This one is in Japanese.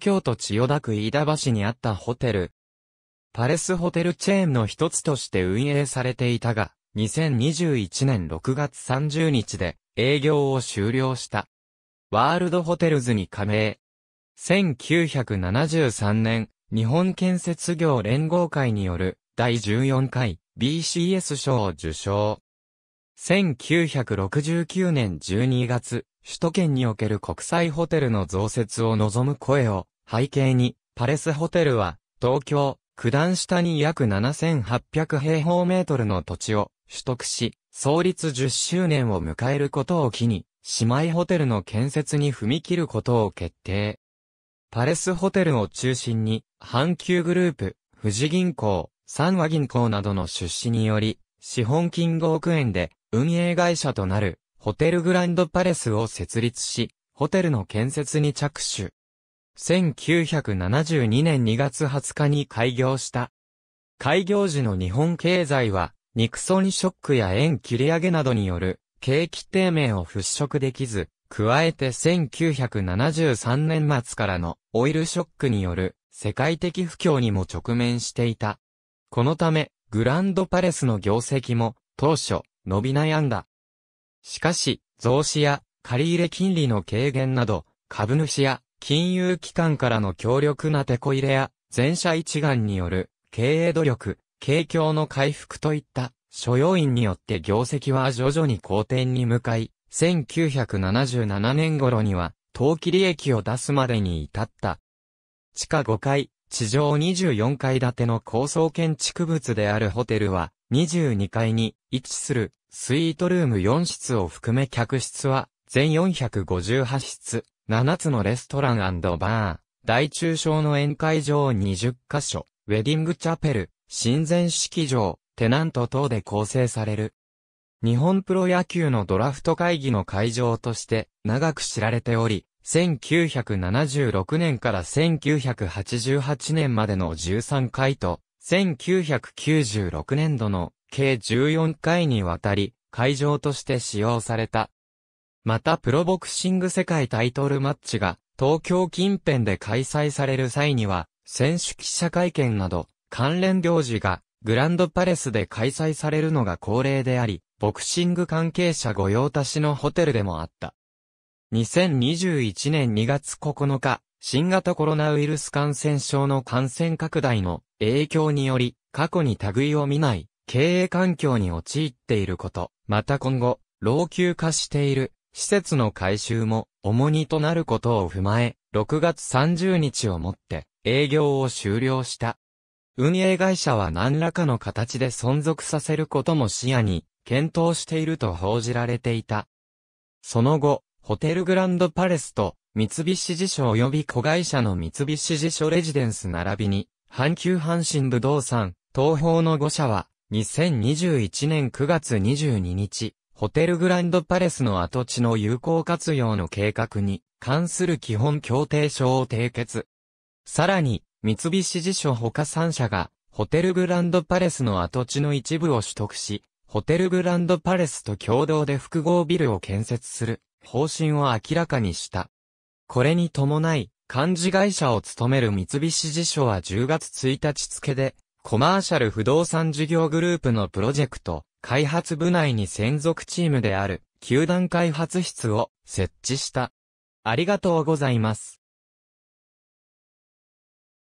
京都千代田区飯田橋にあったホテル。パレスホテルチェーンの一つとして運営されていたが、2021年6月30日で営業を終了した。ワールドホテルズに加盟。1973年、日本建設業連合会による第14回 BCS 賞を受賞。1969年12月、首都圏における国際ホテルの増設を望む声を背景に、パレスホテルは、東京、九段下に約7800平方メートルの土地を取得し、創立10周年を迎えることを機に、姉妹ホテルの建設に踏み切ることを決定。パレスホテルを中心に、阪急グループ、富士銀行、三和銀行などの出資により、資本金5億円で運営会社となるホテルグランドパレスを設立し、ホテルの建設に着手。1972年2月20日に開業した。開業時の日本経済は、ニクソンショックや円切り上げなどによる、景気低迷を払拭できず、加えて1973年末からのオイルショックによる世界的不況にも直面していた。このため、グランドパレスの業績も当初伸び悩んだ。しかし、増資や借入金利の軽減など、株主や金融機関からの強力な手こ入れや、全社一丸による経営努力、景況の回復といった所要因によって業績は徐々に好転に向かい、1977年頃には投機利益を出すまでに至った。地下5階、地上24階建ての高層建築物であるホテルは、22階に位置するスイートルーム4室を含め客室は全458室、7つのレストランバー、大中小の宴会場20カ所、ウェディングチャペル、親善式場、テナント等で構成される。日本プロ野球のドラフト会議の会場として長く知られており、1976年から1988年までの13回と、1996年度の計14回にわたり、会場として使用された。またプロボクシング世界タイトルマッチが東京近辺で開催される際には、選手記者会見など関連行事がグランドパレスで開催されるのが恒例であり、ボクシング関係者御用達のホテルでもあった。2021年2月9日、新型コロナウイルス感染症の感染拡大の影響により、過去に類を見ない経営環境に陥っていること、また今後、老朽化している施設の改修も重荷となることを踏まえ、6月30日をもって営業を終了した。運営会社は何らかの形で存続させることも視野に検討していると報じられていた。その後、ホテルグランドパレスと三菱地所及び子会社の三菱地所レジデンス並びに、阪急阪神武道産、東方の5社は、2021年9月22日、ホテルグランドパレスの跡地の有効活用の計画に関する基本協定書を締結。さらに、三菱地所他3社が、ホテルグランドパレスの跡地の一部を取得し、ホテルグランドパレスと共同で複合ビルを建設する方針を明らかにした。これに伴い、幹事会社を務める三菱地所は10月1日付で、コマーシャル不動産事業グループのプロジェクト、開発部内に専属チームである、球団開発室を設置した。ありがとうございます。